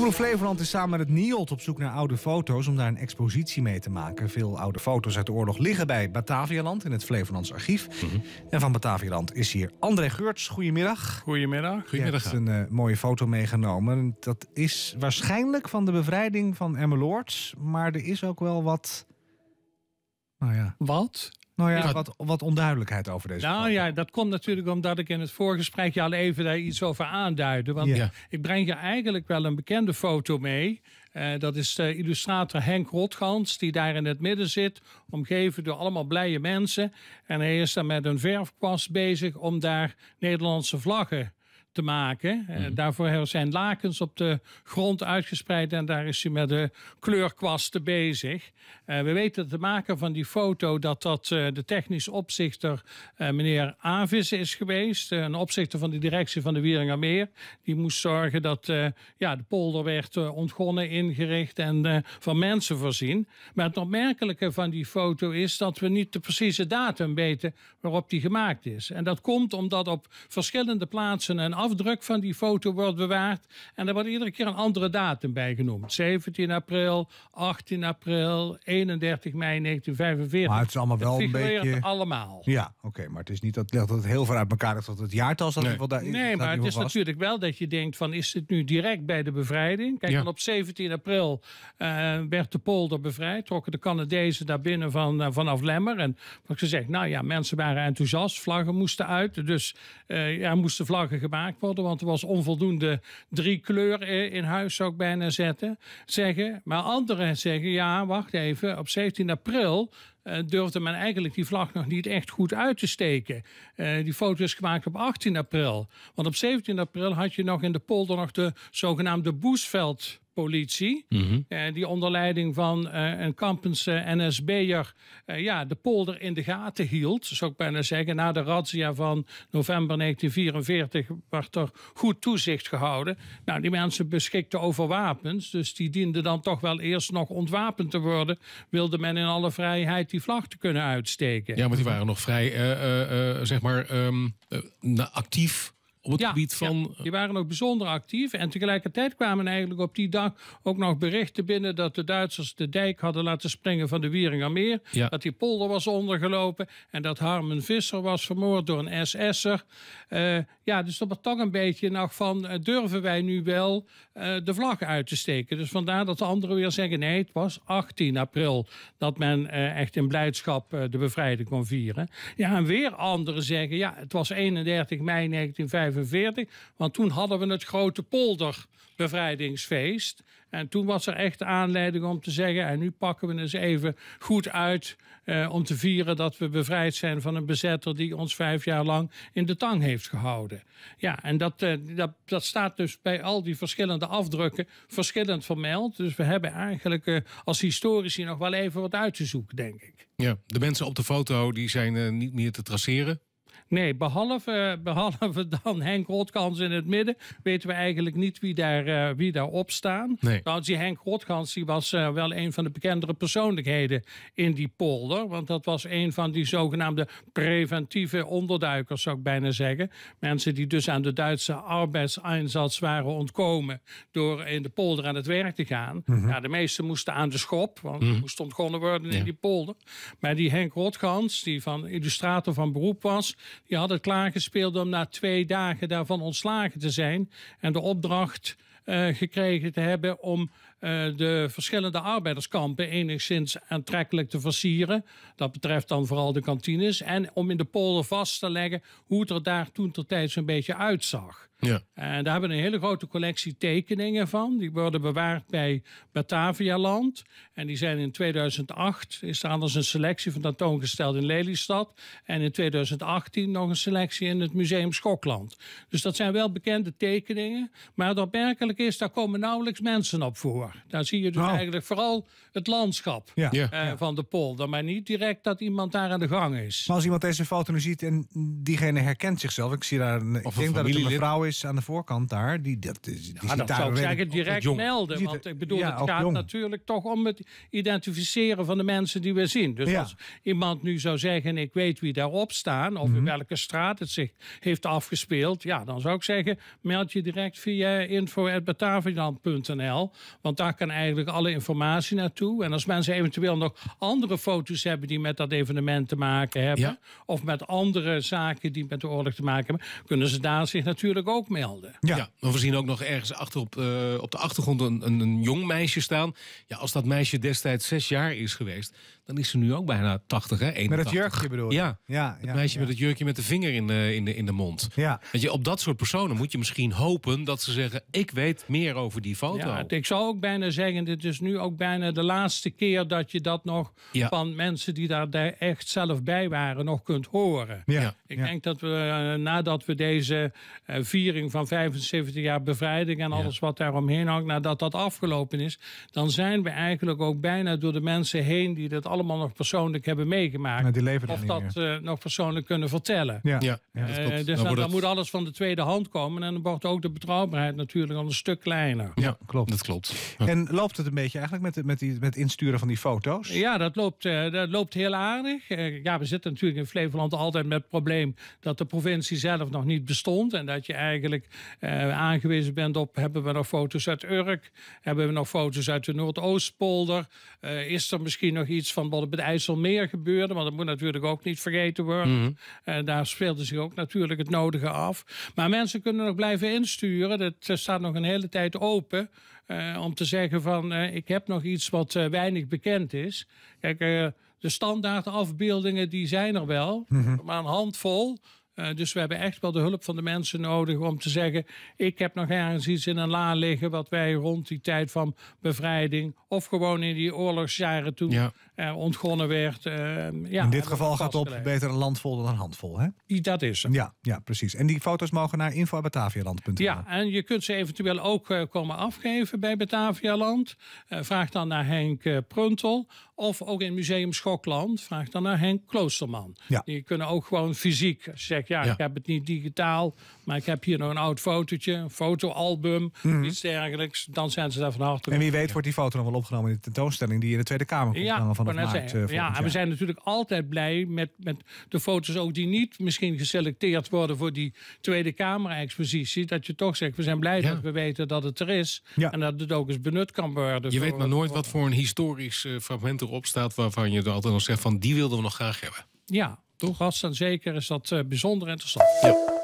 Omroep Flevoland is samen met het op zoek naar oude foto's om daar een expositie mee te maken. Veel oude foto's uit de oorlog liggen bij Batavialand in het Flevolands archief. Mhm. En van Batavialand is hier André Geurts. Goedemiddag. Goedemiddag. Goedemiddag. Je hebt een eh, mooie foto meegenomen. Dat is waarschijnlijk van de bevrijding van Emmeloord, maar er is ook wel wat... Nou ja. Wat? Nou ja, wat, wat onduidelijkheid over deze Nou ja, dat komt natuurlijk omdat ik in het voorgesprek je al even daar iets over aanduidde. Want ik breng je eigenlijk wel een bekende foto mee. Eh, dat is de illustrator Henk Rotgans, die daar in het midden zit, omgeven door allemaal blije mensen. En hij is dan met een verfkwast bezig om daar Nederlandse vlaggen te maken. Eh, mhm. daarvoor zijn lakens op de grond uitgespreid en daar is hij met de kleurkwasten bezig. Eh, we weten dat de maker van die foto dat dat eh, de technisch opzichter meneer Avis is geweest. een opzichter van de directie van de Wieringermeer. Die moest zorgen dat ja, de polder werd ontgonnen, ingericht en van mensen voorzien. Maar het opmerkelijke van die foto is dat we niet de precieze datum weten waarop die gemaakt is. En dat komt omdat op verschillende plaatsen en afdruk van die foto wordt bewaard. En daar wordt iedere keer een andere datum bij genoemd. 17 april, 18 april, 31 mei 1945. Maar het is allemaal wel een beetje... allemaal. Ja, oké, maar het is niet dat, dat het heel ver uit elkaar is. Dat het jaartal is. nee. wel daar. Nee, maar het is natuurlijk wel dat je denkt van... is het nu direct bij de bevrijding? Kijk, dan op 17 april eh, werd de polder bevrijd. Trokken de Canadezen daar binnen van, eh, vanaf Lemmer. En wat gezegd, nou ja, mensen waren enthousiast. Vlaggen moesten uit. Dus uh, ja, moesten vlaggen gemaakt gemaakt Want er was onvoldoende drie kleur eh, in huis, zou ik bijna zetten, zeggen. Maar anderen zeggen, ja, wacht even, op 17 april uh, durfde men eigenlijk die vlag nog niet echt goed uit te steken. Eh, die foto is gemaakt op 18 april. Want op 17 april had je nog in de polder nog de zogenaamde Boesveld politie. Mhm. Eh, die onder leiding van eh, een Kampense NSB'er uh, eh, ja, de polder in de gaten hield. Zou ik bijna zeggen, na de razzia van november 1944 werd er goed toezicht gehouden. Nou, die mensen beschikten over wapens, dus die dienden dan toch wel eerst nog ontwapend te worden. Wilde men in alle vrijheid die vlag te kunnen uitsteken. Ja, maar die waren nog vrij, zeg maar, ehm, actief op het ja, gebied van. Eh, die waren ook bijzonder actief. En tegelijkertijd kwamen eigenlijk op die dag ook nog berichten binnen dat de Duitsers de dijk hadden laten springen van de Wieringermeer. Dat die polder was ondergelopen en dat Harmen Visser was vermoord door een SS'er. Uh, eh, ja, dus dat was toch een beetje nog van: eh, durven wij nu wel de vlag uit te steken? Dus vandaar dat de anderen weer zeggen: nee, het was 18 april dat men echt in blijdschap de bevrijding kon vieren. Ja, en weer anderen zeggen: ja, het was 31 mei 1945. 1945. Want toen hadden we het grote polderbevrijdingsfeest. En toen was er echt aanleiding om te zeggen... en nu pakken we eens even goed uit eh, om te vieren... dat we bevrijd zijn van een bezetter die ons vijf jaar lang in de tang heeft gehouden. Ja, en dat, eh, dat, dat staat dus bij al die verschillende afdrukken verschillend vermeld. Dus we hebben eigenlijk eh, als historici nog wel even wat uit te zoeken, denk ik. Ja, de mensen op de foto die zijn eh, niet meer te traceren. Nee, behalve, eh, behalve dan Henk Rotkans in het midden, weten we eigenlijk niet wie daar, eh, wie daar op staan. Nou, die Henk Rotkans die was eh, wel een van de bekendere persoonlijkheden in die polder. Want dat was een van die zogenaamde preventieve onderduikers, zou ik bijna zeggen. Mensen die dus aan de Duitse arbeidseinsatz waren ontkomen door in de polder aan het werk te gaan. Mhm. ja, de meesten moesten aan de schop, want mm -hmm. moest ontgonnen worden in die polder. Maar die Henk Rotkans, die van illustrator van beroep was, die hadden klaargespeeld om na twee dagen daarvan ontslagen te zijn. En de opdracht eh, gekregen te hebben om eh, de verschillende arbeiderskampen enigszins aantrekkelijk te versieren. Dat betreft dan vooral de kantines. En om in de polen vast te leggen hoe het er daar toen ter tijd zo'n beetje uitzag. Ja. En daar hebben we een hele grote collectie tekeningen van. Die worden bewaard bij Batavialand. En die zijn in 2008, is er anders een selectie van tentoongesteld in Lelystad. En in 2018 nog een selectie in het Museum Schokland. Dus dat zijn wel bekende tekeningen. Maar het opmerkelijk is, daar komen nauwelijks mensen op voor. Daar zie je dus nou. eigenlijk vooral het landschap ja. Eh, van de polder. Maar niet direct dat iemand daar aan de gang is. Maar als iemand deze foto nu ziet en diegene herkent zichzelf. Ik, zie daar een, ik denk dat het een vrouw is aan de voorkant daar. Die, dat, die, die zou ik zeggen, direct melden. Want ik bedoel, het gaat natuurlijk toch om het identificeren van de mensen die we zien. Dus als iemand nu zou zeggen, ik weet wie daarop staan. Of in mhm. welke straat het zich heeft afgespeeld. Ja, dan zou ik zeggen, meld je direct via info.batavian.nl. Want daar kan eigenlijk alle informatie naartoe en als mensen eventueel nog andere foto's hebben die met dat evenement te maken hebben. Of met andere zaken die met de oorlog te maken hebben. Kunnen ze daar zich natuurlijk ook melden. Ja, we zien ook nog ergens achterop op, eh, op de achtergrond een, een, jong meisje staan. Ja, als dat meisje destijds zes jaar is geweest. Dan is ze nu ook bijna 80, hè? Met het jurkje bedoel je? Ja, ja, het meisje met het jurkje met de vinger in de, eh, in de, in de mond. Ja. Weet je, op dat soort personen moet je misschien hopen dat ze zeggen... ik weet meer over die foto. Ja, ik zou ook bijna zeggen, dit is nu ook bijna de laatste keer dat je dat nog van mensen die daar echt zelf bij waren nog kunt horen. Ja. Ik denk dat we eh, nadat we deze eh, viering van 75 jaar bevrijding en alles wat daaromheen hangt, nadat dat afgelopen is, dan zijn we eigenlijk ook bijna door de mensen heen die dat allemaal nog persoonlijk hebben meegemaakt. Nou, of dat eh, nog persoonlijk kunnen vertellen. Ja. Ja. Uh, dus nou, dan, dan, dan moet alles van de tweede hand komen en dan wordt ook de betrouwbaarheid natuurlijk al een stuk kleiner. Ja, klopt. Dat klopt. En loopt het een beetje eigenlijk met, met die met insturen van die foto's? Ja, dat loopt, eh, dat loopt heel aardig. Eh, ja, we zitten natuurlijk in Flevoland altijd met het probleem dat de provincie zelf nog niet bestond. En dat je eigenlijk eh, aangewezen bent op: hebben we nog foto's uit Urk? Hebben we nog foto's uit de Noordoostpolder? is er misschien nog iets van wat op het IJsselmeer gebeurde? Want dat moet natuurlijk ook niet vergeten worden. Mhm. daar speelde zich ook natuurlijk het nodige af. Maar mensen kunnen nog blijven insturen. Dat staat nog een hele tijd open. Eh, om te zeggen van eh, ik heb nog iets wat eh, weinig bekend is. Kijk, de standaard afbeeldingen die zijn er wel, mhm. maar een handvol. Eh, dus we hebben echt wel de hulp van de mensen nodig om te zeggen: ik heb nog ergens iets in een la liggen wat wij rond die tijd van bevrijding of gewoon in die oorlogsjaren toen eh, ontgonnen werd. Eh, ja, in dit geval gaat op beter een landvol dan een handvol. Hè? Dat is Ja, ja, precies. En die foto's mogen naar info.batavialand.nl. Ja, en je kunt ze eventueel ook komen afgeven bij Batavialand. vraag dan naar Henk Pruntel. Of ook in Museum Schokland. Vraag dan naar Henk Kloosterman. Ja. Die kunnen ook gewoon fysiek zeggen ja, ik heb het niet digitaal, maar ik heb hier nog een oud fotootje, een fotoalbum, mm. iets dergelijks. Dan zijn ze daar van harte. En wie weet wordt die foto nog wel opgenomen in de tentoonstelling die in de Tweede Kamer komt. Ja, van maart, eh, ja en we zijn natuurlijk altijd blij met, met de foto's ook die niet misschien geselecteerd worden voor die Tweede Kamer-expositie. Dat je toch zegt, we zijn blij dat we weten dat het er is en dat het ook eens benut kan worden. Je weet maar nooit wat voor een historisch eh, fragment erop staat waarvan je er altijd nog zegt van die wilden we nog graag hebben. Ja, toch? en zeker is dat eh, bijzonder interessant. Ja.